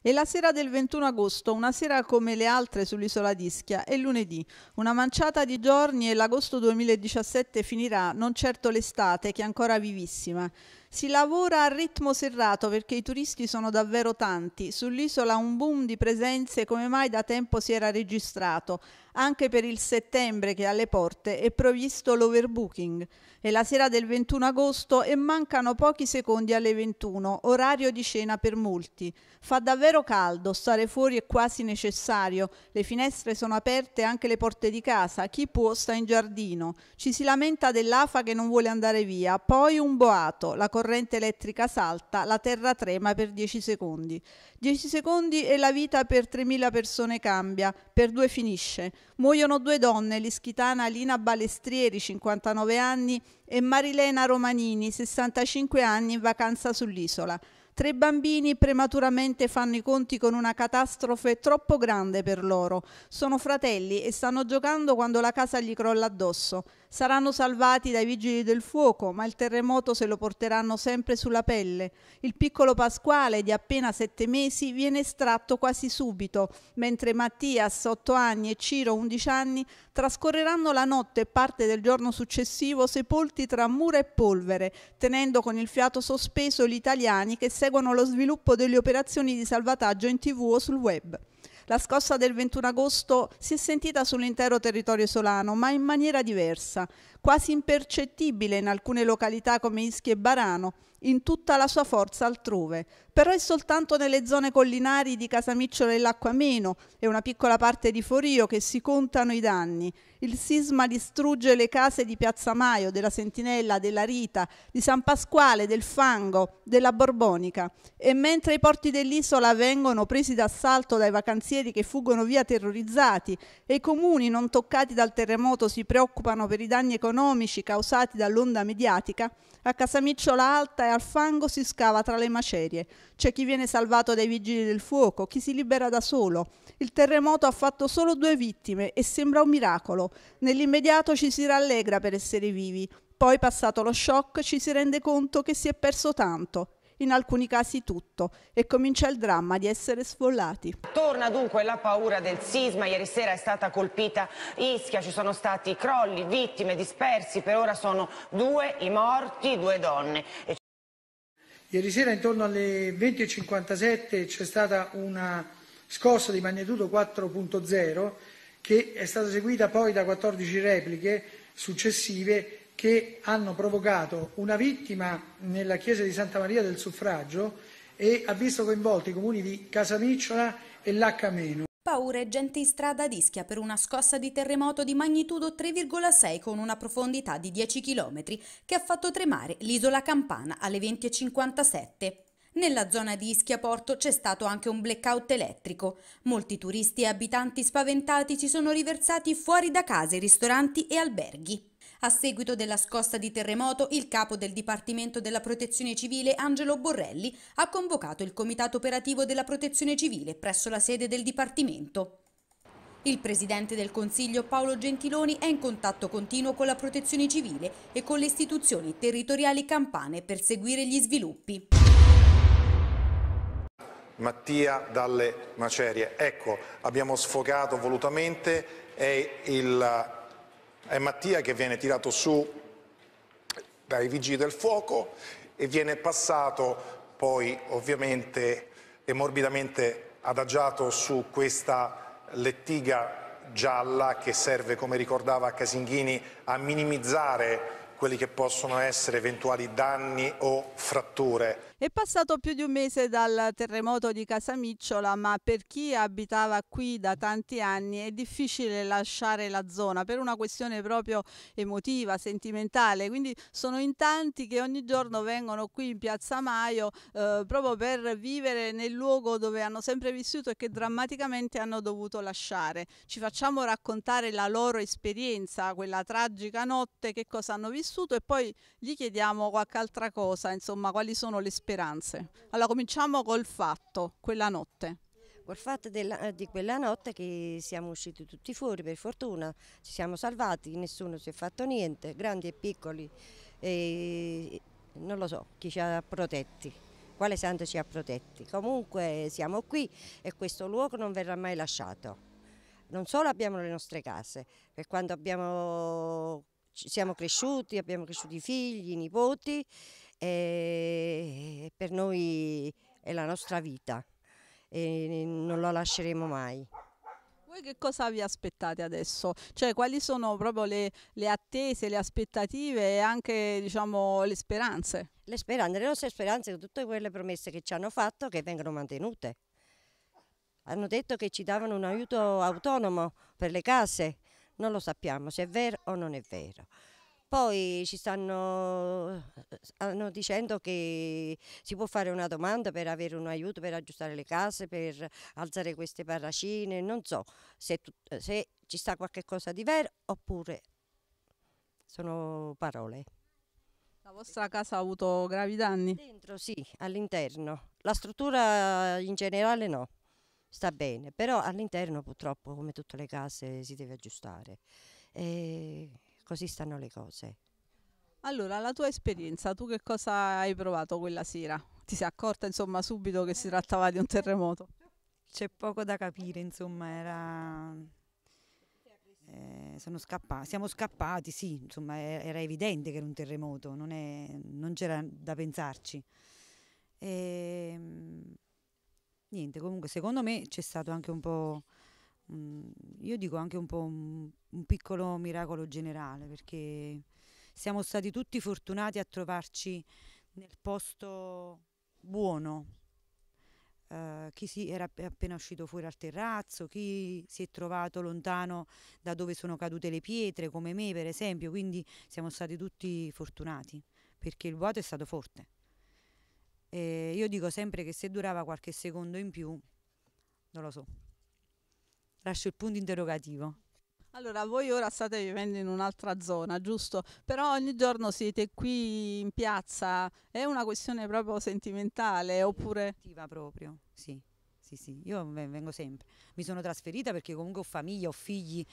E la sera del 21 agosto, una sera come le altre sull'isola d'Ischia, è lunedì. Una manciata di giorni e l'agosto 2017 finirà, non certo l'estate, che è ancora vivissima. Si lavora a ritmo serrato perché i turisti sono davvero tanti. Sull'isola un boom di presenze come mai da tempo si era registrato. Anche per il settembre che è alle porte è provvisto l'overbooking. È la sera del 21 agosto e mancano pochi secondi alle 21, orario di cena per molti. Fa davvero caldo, stare fuori è quasi necessario. Le finestre sono aperte anche le porte di casa, chi può sta in giardino. Ci si lamenta dell'afa che non vuole andare via, poi un boato, la corrente elettrica salta, la terra trema per 10 secondi. 10 secondi e la vita per 3.000 persone cambia, per due finisce. Muoiono due donne, l'ischitana Lina Balestrieri, 59 anni, e Marilena Romanini, 65 anni, in vacanza sull'isola. Tre bambini prematuramente fanno i conti con una catastrofe troppo grande per loro. Sono fratelli e stanno giocando quando la casa gli crolla addosso. Saranno salvati dai vigili del fuoco, ma il terremoto se lo porteranno sempre sulla pelle. Il piccolo Pasquale, di appena sette mesi, viene estratto quasi subito, mentre Mattias, otto anni, e Ciro, undici anni, trascorreranno la notte e parte del giorno successivo sepolti tra mura e polvere, tenendo con il fiato sospeso gli italiani che sempre seguono lo sviluppo delle operazioni di salvataggio in tv o sul web. La scossa del 21 agosto si è sentita sull'intero territorio solano, ma in maniera diversa, quasi impercettibile in alcune località come Ischia e Barano, in tutta la sua forza altrove, però è soltanto nelle zone collinari di Casamicciolo e L'Acquameno e una piccola parte di Forio che si contano i danni. Il sisma distrugge le case di Piazza Maio, della Sentinella, della Rita, di San Pasquale, del Fango, della Borbonica e mentre i porti dell'isola vengono presi d'assalto dai vacanzieri che fuggono via terrorizzati e i comuni non toccati dal terremoto si preoccupano per i danni economici economici causati dall'onda mediatica, a Casamicciola Alta e al fango si scava tra le macerie. C'è chi viene salvato dai vigili del fuoco, chi si libera da solo. Il terremoto ha fatto solo due vittime e sembra un miracolo. Nell'immediato ci si rallegra per essere vivi. Poi, passato lo shock, ci si rende conto che si è perso tanto in alcuni casi tutto, e comincia il dramma di essere sfollati. Torna dunque la paura del sisma, ieri sera è stata colpita Ischia, ci sono stati crolli, vittime, dispersi, per ora sono due i morti, due donne. Ieri sera intorno alle 20.57 c'è stata una scossa di magnitudo 4.0 che è stata seguita poi da 14 repliche successive che hanno provocato una vittima nella chiesa di Santa Maria del Suffragio e ha visto coinvolti i comuni di Casamicciola e Lacameno. Paura e gente in strada ad Ischia per una scossa di terremoto di magnitudo 3,6 con una profondità di 10 km che ha fatto tremare l'isola Campana alle 20.57. Nella zona di Ischia Porto c'è stato anche un blackout elettrico. Molti turisti e abitanti spaventati si sono riversati fuori da case, ristoranti e alberghi. A seguito della scossa di terremoto, il capo del Dipartimento della Protezione Civile, Angelo Borrelli, ha convocato il Comitato Operativo della Protezione Civile presso la sede del Dipartimento. Il Presidente del Consiglio Paolo Gentiloni è in contatto continuo con la protezione civile e con le istituzioni territoriali campane per seguire gli sviluppi. Mattia dalle macerie. Ecco, abbiamo sfogato volutamente, è il è Mattia che viene tirato su dai vigili del fuoco e viene passato poi ovviamente e morbidamente adagiato su questa lettiga gialla che serve, come ricordava Casinghini, a minimizzare quelli che possono essere eventuali danni o fratture è passato più di un mese dal terremoto di Casamicciola, ma per chi abitava qui da tanti anni è difficile lasciare la zona per una questione proprio emotiva, sentimentale. Quindi sono in tanti che ogni giorno vengono qui in Piazza Maio eh, proprio per vivere nel luogo dove hanno sempre vissuto e che drammaticamente hanno dovuto lasciare. Ci facciamo raccontare la loro esperienza, quella tragica notte, che cosa hanno vissuto e poi gli chiediamo qualche altra cosa, insomma, quali sono le esperienze speranze. Allora cominciamo col fatto, quella notte. Col fatto della, eh, di quella notte che siamo usciti tutti fuori, per fortuna ci siamo salvati, nessuno si è fatto niente, grandi e piccoli, e non lo so chi ci ha protetti, quale santo ci ha protetti. Comunque siamo qui e questo luogo non verrà mai lasciato. Non solo abbiamo le nostre case, per quando abbiamo siamo cresciuti, abbiamo cresciuto i figli, i nipoti e per noi è la nostra vita e non la lasceremo mai. Voi che cosa vi aspettate adesso? Cioè, quali sono proprio le, le attese, le aspettative e anche diciamo, le speranze? Le speranze, le nostre speranze tutte quelle promesse che ci hanno fatto che vengono mantenute. Hanno detto che ci davano un aiuto autonomo per le case, non lo sappiamo se è vero o non è vero. Poi ci stanno, stanno dicendo che si può fare una domanda per avere un aiuto per aggiustare le case, per alzare queste parracine, non so se, se ci sta qualche cosa di vero oppure sono parole. La vostra casa ha avuto gravi danni? Dentro sì, all'interno. La struttura in generale no, sta bene, però all'interno purtroppo come tutte le case si deve aggiustare. E ehm, così stanno le cose. Allora, la tua esperienza, tu che cosa hai provato quella sera? Ti sei accorta insomma subito che si trattava di un terremoto? C'è poco da capire, insomma, era... eh, scappa... siamo scappati, sì, insomma era evidente che era un terremoto, non, è... non c'era da pensarci. E... Ehm, niente, comunque secondo me c'è stato anche un po' Mm, io dico anche un po' un, un piccolo miracolo generale, perché siamo stati tutti fortunati a trovarci nel posto buono. Uh, chi si era appena uscito fuori al terrazzo, chi si è trovato lontano da dove sono cadute le pietre, come me per esempio, quindi siamo stati tutti fortunati perché il vuoto è stato forte. E io dico sempre che se durava qualche secondo in più, non lo so. Lascio il punto interrogativo. Allora, voi ora state vivendo in un'altra zona, giusto? Però ogni giorno siete qui in piazza, è una questione proprio sentimentale oppure... Attiva proprio, sì, sì, sì, io vengo sempre. Mi sono trasferita perché comunque ho famiglia, ho figli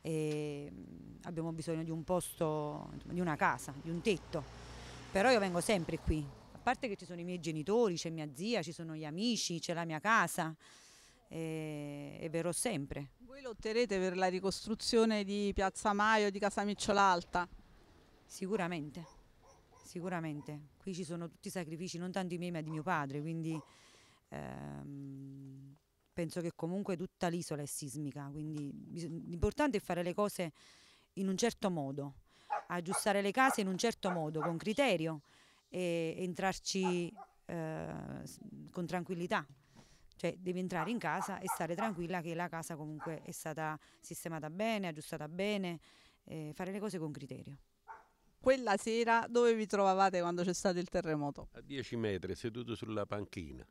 e mm, abbiamo bisogno di un posto, di una casa, di un tetto. Però io vengo sempre qui, a parte che ci sono i miei genitori, c'è mia zia, ci sono gli amici, c'è la mia casa è, è vero sempre. Voi lotterete per la ricostruzione di Piazza Maio, di Casamicciola Alta? Sicuramente, sicuramente. Qui ci sono tutti i sacrifici, non tanto i miei ma di mio padre, quindi ehm, penso che comunque tutta l'isola è sismica, quindi l'importante è fare le cose in un certo modo, aggiustare le case in un certo modo, con criterio e entrarci eh, con tranquillità. Cioè devi entrare in casa e stare tranquilla che la casa comunque è stata sistemata bene, aggiustata bene, eh, fare le cose con criterio. Quella sera dove vi trovavate quando c'è stato il terremoto? A 10 metri, seduto sulla panchina.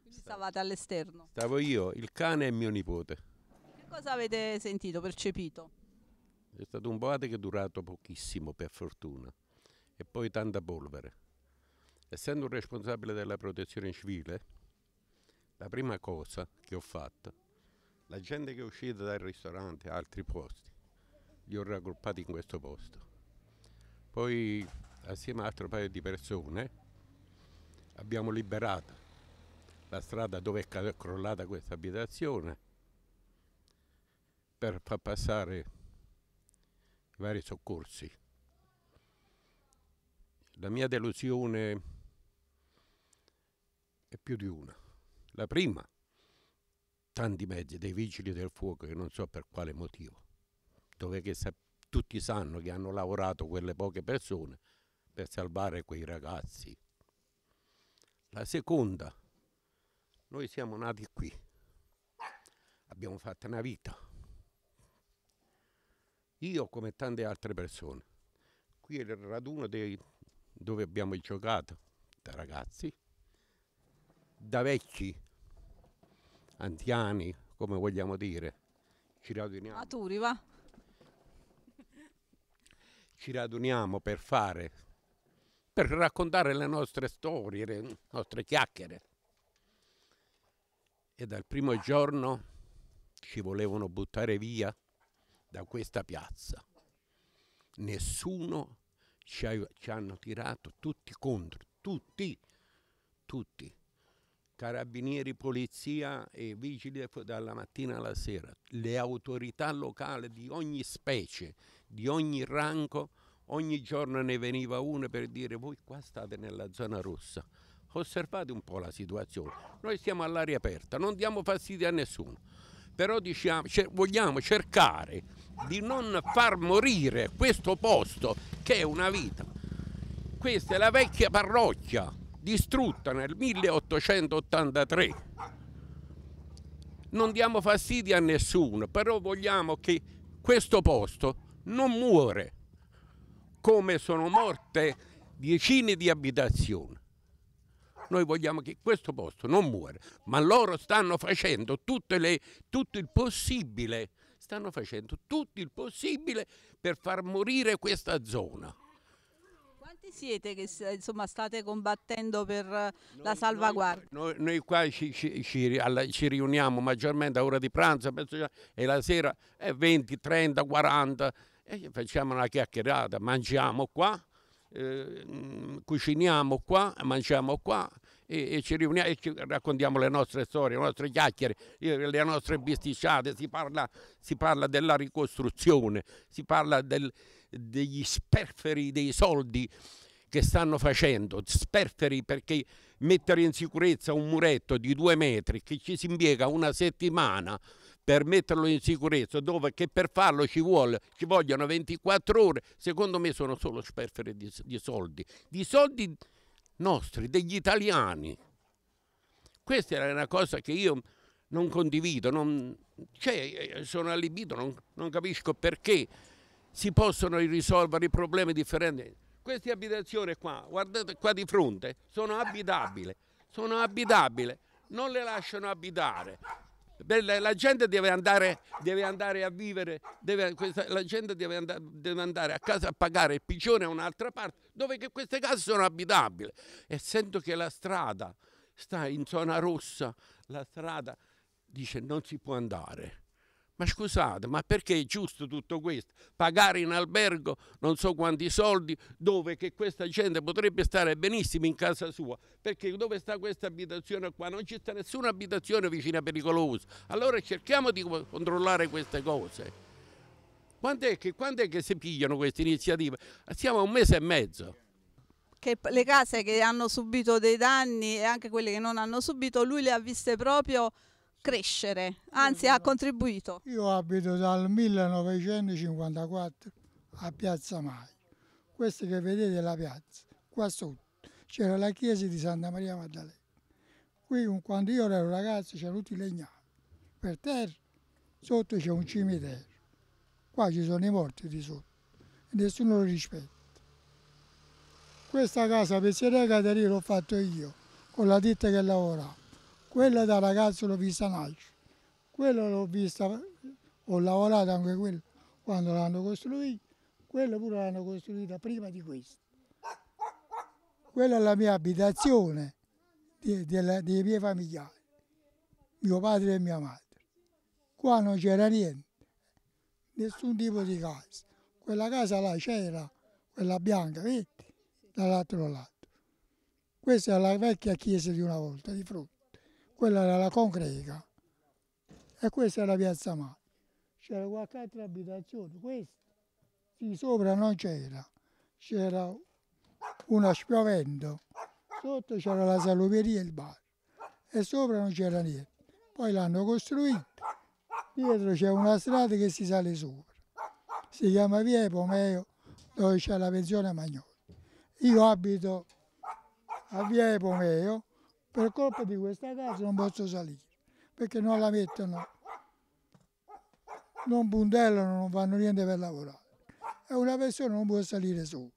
Quindi stavate all'esterno? Stavo io, il cane e mio nipote. Che cosa avete sentito, percepito? È stato un boate che è durato pochissimo, per fortuna, e poi tanta polvere. Essendo un responsabile della protezione civile, la prima cosa che ho fatto, la gente che è uscita dal ristorante a altri posti, li ho raggruppati in questo posto. Poi assieme a un altro paio di persone abbiamo liberato la strada dove è crollata questa abitazione per far passare i vari soccorsi. La mia delusione è più di una. La prima, tanti mezzi dei vigili del fuoco che non so per quale motivo, dove che sa- tutti sanno che hanno lavorato quelle poche persone per salvare quei ragazzi. La seconda, noi siamo nati qui, abbiamo fatto una vita. Io come tante altre persone, qui è il raduno dei, dove abbiamo giocato da ragazzi, da vecchi anziani, come vogliamo dire. Ci raduniamo. Maturi, va. Ci raduniamo per fare, per raccontare le nostre storie, le nostre chiacchiere. E dal primo giorno ci volevano buttare via da questa piazza. Nessuno ci, ha, ci hanno tirato tutti contro, tutti, tutti carabinieri, polizia e vigili dalla mattina alla sera, le autorità locali di ogni specie, di ogni rango, ogni giorno ne veniva uno per dire voi qua state nella zona rossa. Osservate un po' la situazione, noi stiamo all'aria aperta, non diamo fastidio a nessuno, però diciamo, vogliamo cercare di non far morire questo posto che è una vita. Questa è la vecchia parrocchia, distrutta nel 1883. Non diamo fastidio a nessuno, però vogliamo che questo posto non muore come sono morte decine di abitazioni. Noi vogliamo che questo posto non muore, ma loro stanno facendo le, tutto il possibile, stanno facendo tutto il possibile per far morire questa zona. Quanti siete che insomma, state combattendo per noi, la salvaguardia? Noi, noi, noi qua ci, ci, ci, ci, riuniamo maggiormente a ora di pranzo cioè, e la sera è 20, 30, 40 e facciamo una chiacchierata, mangiamo qua, eh, mm, cuciniamo qua, mangiamo qua e, e, ci riuniamo e ci raccontiamo le nostre storie, le nostre chiacchiere, eh, le nostre bisticciate, si parla, si parla della ricostruzione, si parla del degli sperferi dei soldi che stanno facendo, sperferi perché mettere in sicurezza un muretto di due metri che ci si impiega una settimana per metterlo in sicurezza, dove che per farlo ci, vuole, ci vogliono 24 ore, secondo me sono solo sperferi di, di soldi, di soldi nostri, degli italiani. Questa è una cosa che io non condivido, non, cioè, eh, sono allibito, non, non capisco perché si possono risolvere i problemi differenti. Queste abitazioni qua, guardate qua di fronte, sono abitabili, sono abitabili, non le lasciano abitare. La gente deve andare, deve andare a vivere, deve, questa, la gente deve andare, deve andare, a casa a pagare il pigione a un'altra parte, dove queste case sono abitabili. E sento che la strada sta in zona rossa, la strada dice non si può andare ma scusate, ma perché è giusto tutto questo? Pagare in albergo non so quanti soldi dove che questa gente potrebbe stare benissimo in casa sua, perché dove sta questa abitazione qua? Non ci sta nessuna abitazione vicina pericolosa. Allora cerchiamo di controllare queste cose. Quando è che, quando è che si pigliano queste iniziative? Siamo a un mese e mezzo che le case che hanno subito dei danni e anche quelle che non hanno subito, lui le ha viste proprio crescere, anzi ha contribuito. Io abito dal 1954 a Piazza Maio. Questa che vedete è la piazza, qua sotto c'era la chiesa di Santa Maria Maddalena. Qui quando io ero ragazzo c'erano tutti i legnami, per terra, sotto c'è un cimitero, qua ci sono i morti di sotto, nessuno lo rispetta. Questa casa pezzeria Caterina l'ho fatto io, con la ditta che lavoravo. Quella da ragazzo l'ho vista nascere, quella l'ho vista, ho lavorato anche quella quando l'hanno costruita, quella pure l'hanno costruita prima di questa. Quella è la mia abitazione, dei, dei, dei miei familiari, mio padre e mia madre. Qua non c'era niente, nessun tipo di casa. Quella casa là c'era, quella bianca, vedi, dall'altro lato. Questa è la vecchia chiesa di una volta, di fronte quella era la Concretica e questa era la Piazza Mare. C'era qualche altra abitazione, questa di sopra non c'era, c'era una spiovendo, sotto c'era la salumeria e il bar e sopra non c'era niente. Poi l'hanno costruito, dietro c'è una strada che si sale sopra, si chiama Via Epomeo dove c'è la pensione Magnoli. Io abito a Via Epomeo per colpa di questa casa non posso salire, perché non la mettono, non puntellano, non fanno niente per lavorare. E una persona non può salire su.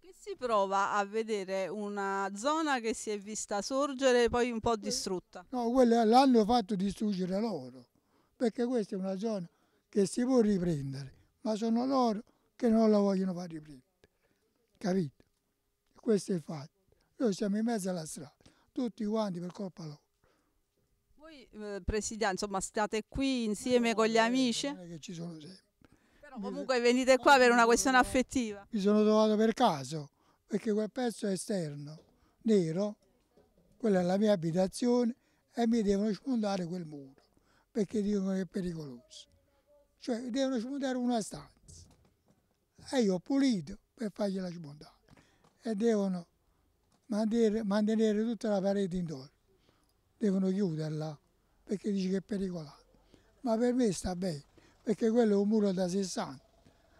Che si prova a vedere una zona che si è vista sorgere e poi un po' eh, distrutta? No, quella l'hanno fatto distruggere loro, perché questa è una zona che si può riprendere, ma sono loro che non la vogliono far riprendere. Capito? Questo è il fatto. Noi siamo in mezzo alla strada tutti quanti per colpa loro. Voi, eh, Presidente, insomma, state qui insieme no, con gli amici? Non è che ci sono sempre. Però comunque mi... venite qua per una questione affettiva. Mi sono trovato per caso, perché quel pezzo è esterno, nero, quella è la mia abitazione e mi devono sfondare quel muro, perché dicono che è pericoloso. Cioè, devono sfondare una stanza. E io ho pulito per fargliela smontare. E devono mantenere, mantenere tutta la parete intorno, devono chiuderla perché dice che è pericolato. Ma per me sta bene, perché quello è un muro da 60,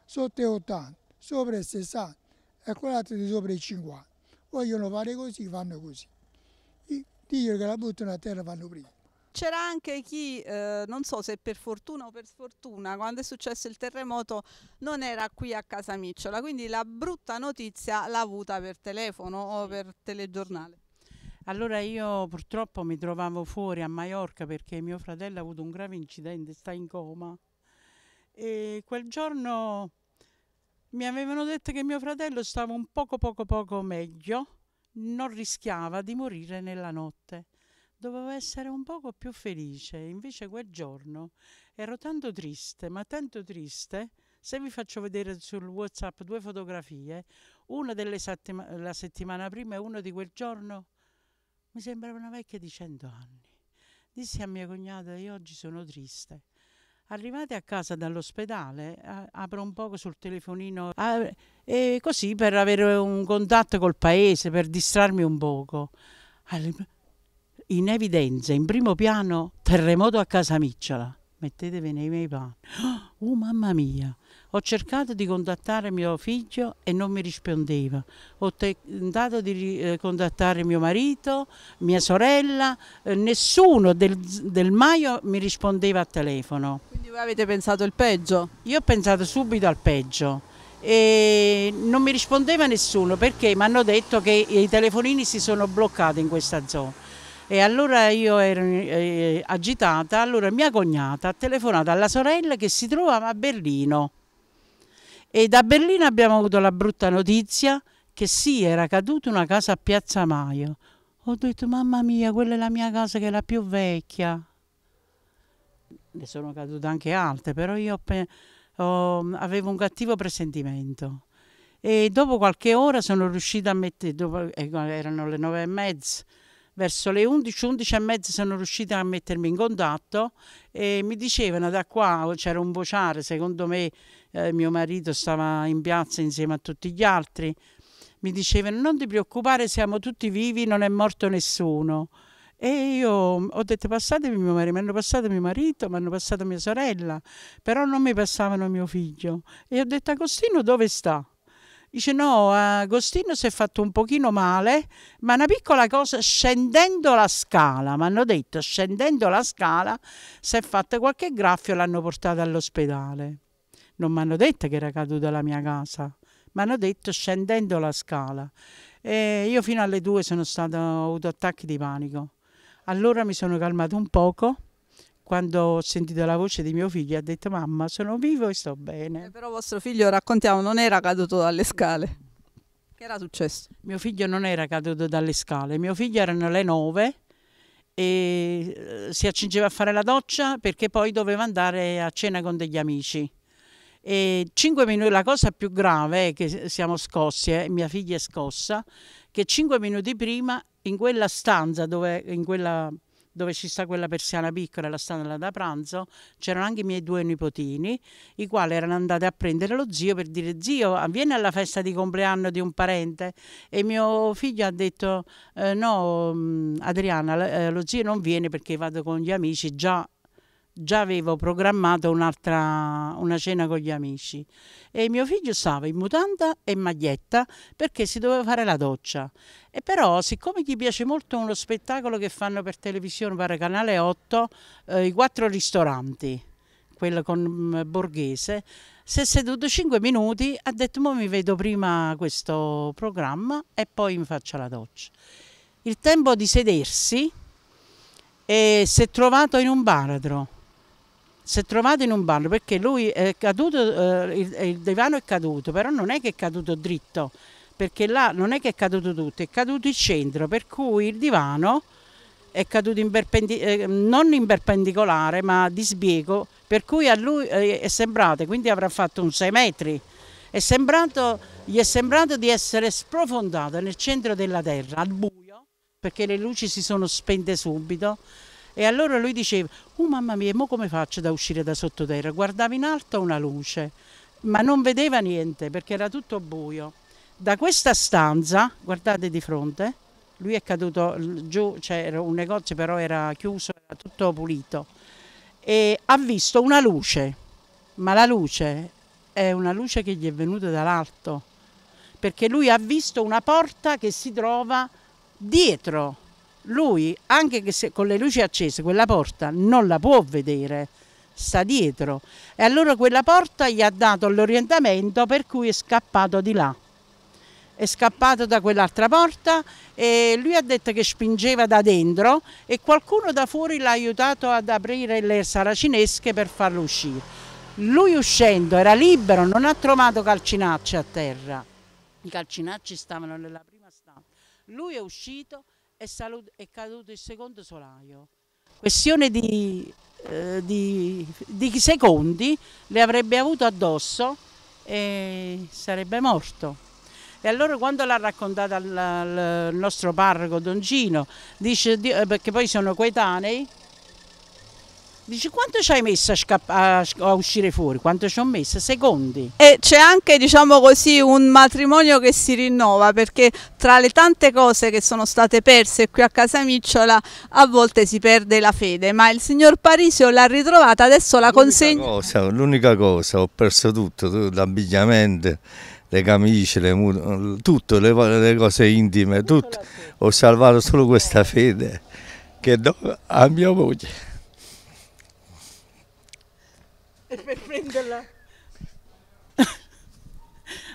sotto è 80, sopra è 60 e quell'altro di sopra è 50. Vogliono fare così, fanno così. Dicono che la buttano a terra, fanno prima. C'era anche chi, eh, non so se per fortuna o per sfortuna, quando è successo il terremoto non era qui a casa Micciola, quindi la brutta notizia l'ha avuta per telefono o per telegiornale. Allora io purtroppo mi trovavo fuori a Maiorca perché mio fratello ha avuto un grave incidente, sta in coma. E quel giorno mi avevano detto che mio fratello stava un poco poco poco meglio, non rischiava di morire nella notte dovevo essere un poco più felice, invece quel giorno ero tanto triste, ma tanto triste, se vi faccio vedere sul Whatsapp due fotografie, una della settima settimana prima e una di quel giorno, mi sembrava una vecchia di cento anni. Dissi a mia cognata, io oggi sono triste. Arrivate a casa dall'ospedale, apro un poco sul telefonino, e così per avere un contatto col paese, per distrarmi un poco. Allora, in evidenza, in primo piano, terremoto a casa Micciola. Mettetevi nei miei panni. Oh mamma mia! Ho cercato di contattare mio figlio e non mi rispondeva. Ho tentato di eh, contattare mio marito, mia sorella, eh, nessuno del, del Maio mi rispondeva al telefono. Quindi voi avete pensato il peggio? Io ho pensato subito al peggio e non mi rispondeva nessuno perché mi hanno detto che i telefonini si sono bloccati in questa zona e allora io ero eh, eh, agitata, allora mia cognata ha telefonato alla sorella che si trovava a Berlino. E da Berlino abbiamo avuto la brutta notizia che sì, era caduta una casa a Piazza Maio. Ho detto, mamma mia, quella è la mia casa che è la più vecchia. Ne sono cadute anche altre, però io oh, avevo un cattivo presentimento. E dopo qualche ora sono riuscita a mettere, dopo, eh, erano le nove e mezza, verso le 11, 11 e mezza sono riuscita a mettermi in contatto e mi dicevano da qua c'era un vociare, secondo me eh, mio marito stava in piazza insieme a tutti gli altri, mi dicevano non ti preoccupare siamo tutti vivi, non è morto nessuno. E io ho detto passatevi mio marito, mi hanno passato mio marito, mi hanno passato mia sorella, però non mi passavano mio figlio. E ho detto Agostino dove sta? Dice no, Agostino si è fatto un pochino male, ma una piccola cosa, scendendo la scala, mi hanno detto, scendendo la scala, si è fatto qualche graffio e l'hanno portata all'ospedale. Non mi hanno detto che era caduta la mia casa, mi hanno detto scendendo la scala. E io fino alle due sono stata, ho avuto attacchi di panico. Allora mi sono calmato un poco quando ho sentito la voce di mio figlio ha detto mamma sono vivo e sto bene. Eh, però vostro figlio, raccontiamo, non era caduto dalle scale. Che era successo? Mio figlio non era caduto dalle scale, mio figlio erano le nove e eh, si accingeva a fare la doccia perché poi doveva andare a cena con degli amici. E cinque minuti, la cosa più grave è che siamo scossi, eh, mia figlia è scossa, che cinque minuti prima in quella stanza dove in quella dove ci sta quella persiana piccola, la stanza da pranzo, c'erano anche i miei due nipotini, i quali erano andati a prendere lo zio per dire zio, vieni alla festa di compleanno di un parente e mio figlio ha detto eh, no mm, Adriana, eh, lo zio non viene perché vado con gli amici, già già avevo programmato un'altra una cena con gli amici e mio figlio stava in mutanda e maglietta perché si doveva fare la doccia e però siccome gli piace molto uno spettacolo che fanno per televisione per canale 8 eh, i quattro ristoranti quello con mm, Borghese, si è seduto 5 minuti, ha detto ma mi vedo prima questo programma e poi mi faccio la doccia. Il tempo di sedersi e eh, si è trovato in un baratro si è trovato in un ballo perché lui è caduto, eh, il, il, divano è caduto, però non è che è caduto dritto, perché là non è che è caduto tutto, è caduto il centro, per cui il divano è caduto in eh, non in perpendicolare ma a dispiego, per cui a lui eh, è sembrato, quindi avrà fatto un 6 metri, è sembrato, gli è sembrato di essere sprofondato nel centro della terra, al buio, perché le luci si sono spente subito e allora lui diceva, oh mamma mia, mo come faccio da uscire da sottoterra? Guardava in alto una luce, ma non vedeva niente perché era tutto buio. Da questa stanza, guardate di fronte, lui è caduto giù, c'era cioè un negozio però era chiuso, era tutto pulito, e ha visto una luce, ma la luce è una luce che gli è venuta dall'alto, perché lui ha visto una porta che si trova dietro lui anche se, con le luci accese quella porta non la può vedere, sta dietro e allora quella porta gli ha dato l'orientamento per cui è scappato di là è scappato da quell'altra porta e lui ha detto che spingeva da dentro e qualcuno da fuori l'ha aiutato ad aprire le saracinesche per farlo uscire. Lui uscendo era libero, non ha trovato calcinacci a terra. I calcinacci stavano nella prima stanza. Lui è uscito è, è caduto il secondo solaio. Questione di, eh, di, di secondi le avrebbe avuto addosso e sarebbe morto. E allora quando l'ha raccontata il nostro parroco Don Gino, dice, eh, perché poi sono coetanei, Dici quanto ci hai messo a, a, uscire fuori? Quanto ci ho messo? Secondi. E c'è anche, diciamo così, un matrimonio che si rinnova perché tra le tante cose che sono state perse qui a Casamicciola a volte si perde la fede, ma il signor Parisio l'ha ritrovata, adesso la consegna. L'unica cosa, cosa, ho perso tutto, l'abbigliamento, le camicie, le mura, tutto, le, le, cose intime, tutto. Ho salvato solo questa fede che do a mia moglie e per prenderla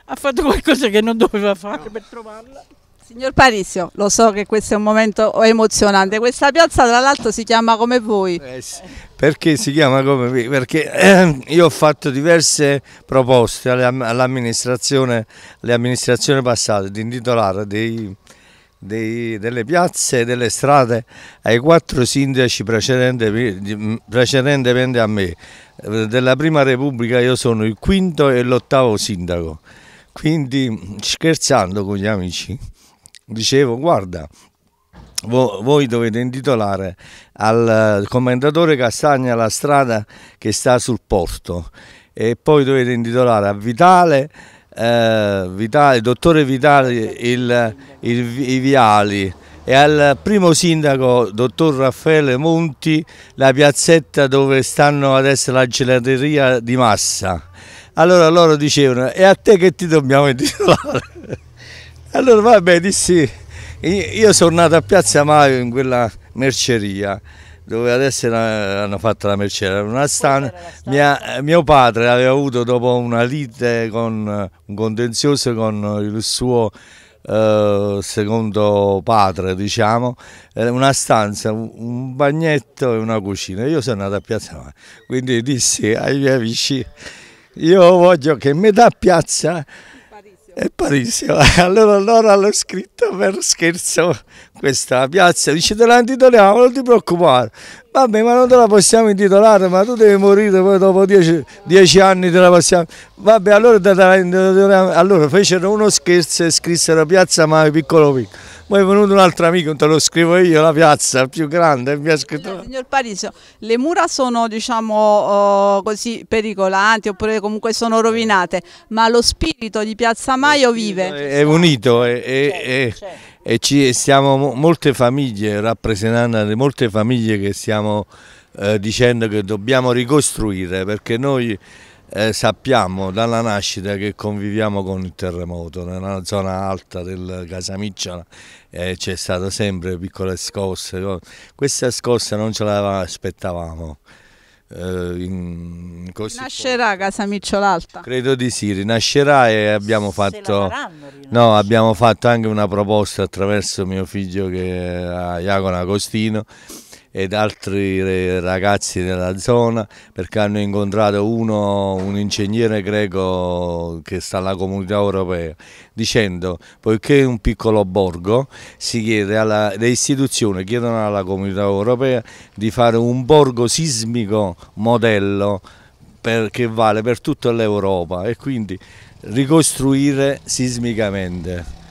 ha fatto qualcosa che non doveva fare no. per trovarla. Signor Parizio, lo so che questo è un momento emozionante, questa piazza tra l'altro si chiama come voi. Eh perché si chiama come me? Perché ehm, io ho fatto diverse proposte all'amministrazione, alle amministrazioni passate di intitolare dei, dei, delle piazze e delle strade ai quattro sindaci mm, precedentemente a me della Prima Repubblica io sono il quinto e l'ottavo sindaco, quindi scherzando con gli amici dicevo guarda voi dovete intitolare al commendatore Castagna la strada che sta sul porto e poi dovete intitolare a Vitale, eh, Vitale dottore Vitale il, il, i viali e al primo sindaco, dottor Raffaele Monti, la piazzetta dove stanno adesso la gelateria di massa. Allora loro dicevano, e a te che ti dobbiamo intitolare? Allora vabbè, dissi, io sono nato a Piazza Maio in quella merceria dove adesso hanno fatto la merceria, una stanza, mia, mio padre aveva avuto dopo una lite con un contenzioso con il suo eh, secondo padre, diciamo, eh, una stanza, un bagnetto e una cucina. Io sono andato a Piazza Mare, quindi dissi ai miei amici, io voglio che metà piazza è parissimo allora loro hanno scritto per scherzo questa piazza, dice te la intitoliamo, non ti preoccupare, vabbè ma non te la possiamo intitolare, ma tu devi morire poi dopo dieci, dieci anni te la possiamo, vabbè allora te la intitoliamo, allora fecero uno scherzo e scrissero piazza Maio Piccolo Piccolo ma è venuto un altro amico, te lo scrivo io, la piazza più grande, mi ha scritto... Signor Pariso, le mura sono diciamo oh, così pericolanti oppure comunque sono rovinate, ma lo spirito di Piazza Maio vive. È unito e, certo, e, certo, e ci siamo molte famiglie, rappresentando molte famiglie che stiamo eh, dicendo che dobbiamo ricostruire perché noi eh, sappiamo dalla nascita che conviviamo con il terremoto, nella zona alta del Casamicciola eh, c'è stata sempre piccole scosse, questa scossa non ce l'aspettavamo. Eh, in, Nascerà Casamicciola Alta? Credo di sì, rinascerà e abbiamo fatto, faranno, no, abbiamo fatto anche una proposta attraverso mio figlio che è a Iacono Agostino ed altri ragazzi della zona perché hanno incontrato uno, un ingegnere greco che sta alla comunità europea dicendo poiché è un piccolo borgo si chiede alla, le istituzioni chiedono alla comunità europea di fare un borgo sismico modello per, che vale per tutta l'Europa e quindi ricostruire sismicamente.